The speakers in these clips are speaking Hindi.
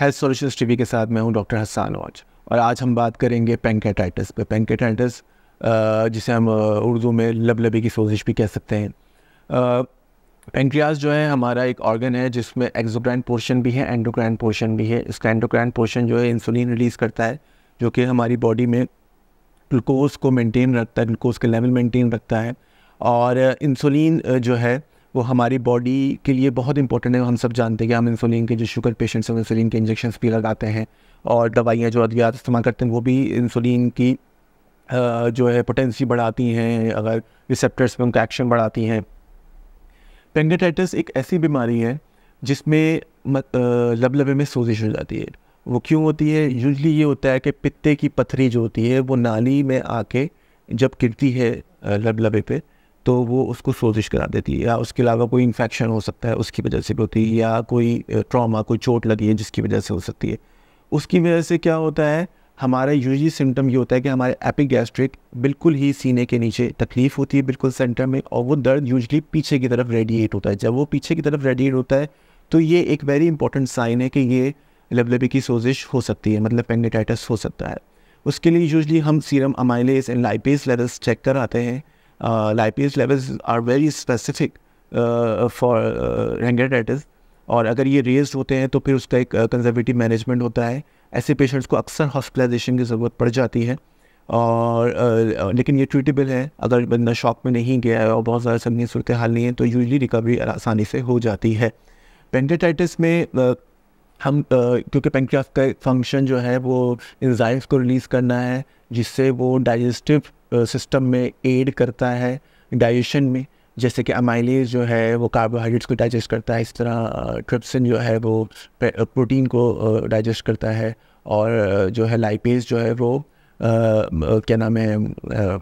हेल्थ सॉल्यूशंस टीवी के साथ मैं हूं डॉक्टर हसान वाज और आज हम बात करेंगे पेंकेटाइटिस पे पेंकेटाइटिस जिसे हम उर्दू में लबलबी की सोजिश भी कह सकते हैं पेंक्रियाज जो है हमारा एक ऑर्गन है जिसमें एक्जोग्रैंड पोर्शन भी है एंडोग्रैंड पोर्शन भी है इसका एंडोग्रैंड पोर्शन जो है इंसुलिन रिलीज़ करता है जो कि हमारी बॉडी में ग्लूकोज को मेंटेन रखता है ग्लूकोज के लेवल मेंटेन रखता है और इंसुलिन जो है वो हमारी बॉडी के लिए बहुत इंपॉर्टेंट है हम सब जानते हैं कि हम इंसुलिन के जो शुगर पेशेंट्स हैं इंसुलिन के इंजेक्शन भी लगाते हैं और दवाइयाँ जो अद्वियात इस्तेमाल करते हैं वो भी इंसुलिन की जो है पोटेंसी बढ़ाती हैं अगर रिसेप्टर्स में उनका एक्शन बढ़ाती हैं पेंगेटाइटिस एक ऐसी बीमारी है जिसमें लबलबे में सोजिश हो जाती है वो क्यों होती है यूजली ये होता है कि पित्ते की पथरी जो होती है वो नाली में आके जब गिरती है लबलबे पे तो वो उसको सोजिश करा देती है या उसके अलावा कोई इन्फेक्शन हो सकता है उसकी वजह से भी होती है या कोई ट्रॉमा कोई चोट लगी है जिसकी वजह से हो सकती है उसकी वजह से क्या होता है हमारा यूजली सिम्टम ये होता है कि हमारे एपिक गैस्ट्रिक बिल्कुल ही सीने के नीचे तकलीफ़ होती है बिल्कुल सेंटर में और वो दर्द यूजली पीछे की तरफ रेडिएट होता है जब वो पीछे की तरफ रेडिएट होता है तो ये एक वेरी इंपॉर्टेंट साइन है कि ये लबलबी की सोजिश हो सकती है मतलब पेंगेटाइटस हो सकता है उसके लिए यूजली हम serum amylase and lipase levels check कराते हैं uh, lipase levels are very specific for uh, pancreatitis uh, uh, और अगर ये रेज होते हैं तो फिर उसका एक कंजर्वेटिव मैनेजमेंट होता है ऐसे पेशेंट्स को अक्सर हॉस्पिटलाइजेशन की ज़रूरत पड़ जाती है और लेकिन ये ट्रीटेबल है अगर बंदा शॉक में नहीं गया है और बहुत ज़्यादा संगीन सूरत हाल नहीं है तो यूजली रिकवरी आसानी से हो जाती है पेंकेटाइटिस में हम क्योंकि पेंक्रियास का फंक्शन जो है वो इन्जाइम्स को रिलीज़ करना है जिससे वो डाइजेस्टिव सिस्टम में एड करता है डाइजेशन में जैसे कि अमाइलेज जो है वो कार्बोहाइड्रेट्स को डाइजेस्ट करता है इस तरह ट्रिप्सिन जो है वो प्रोटीन को डाइजेस्ट करता है और जो है लाइपेज जो है वो क्या नाम है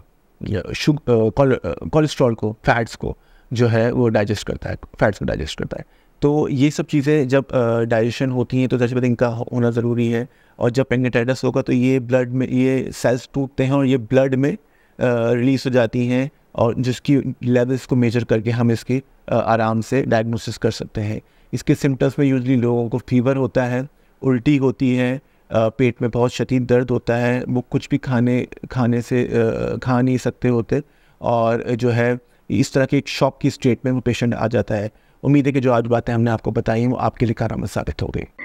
शुग कोलेस्ट्रॉल को फैट्स को जो है वो डाइजेस्ट करता है फैट्स को डाइजेस्ट करता है तो ये सब चीज़ें जब डाइजेशन होती हैं तो तजर्बत इनका होना ज़रूरी है और जब पेंगेटाइटस होगा तो ये ब्लड में ये सेल्स टूटते हैं और ये ब्लड में रिलीज़ हो जाती हैं और जिसकी लेवल्स को मेजर करके हम इसकी आराम से डायग्नोसिस कर सकते हैं इसके सिम्टम्स में यूजली लोगों को फीवर होता है उल्टी होती है पेट में बहुत शदीद दर्द होता है वो कुछ भी खाने खाने से खा नहीं सकते होते और जो है इस तरह के एक शॉक की स्टेट में वो पेशेंट आ जाता है उम्मीद है कि जो आज बातें हमने आपको बताई हैं वो आपके लिए कारामद साबित हो गई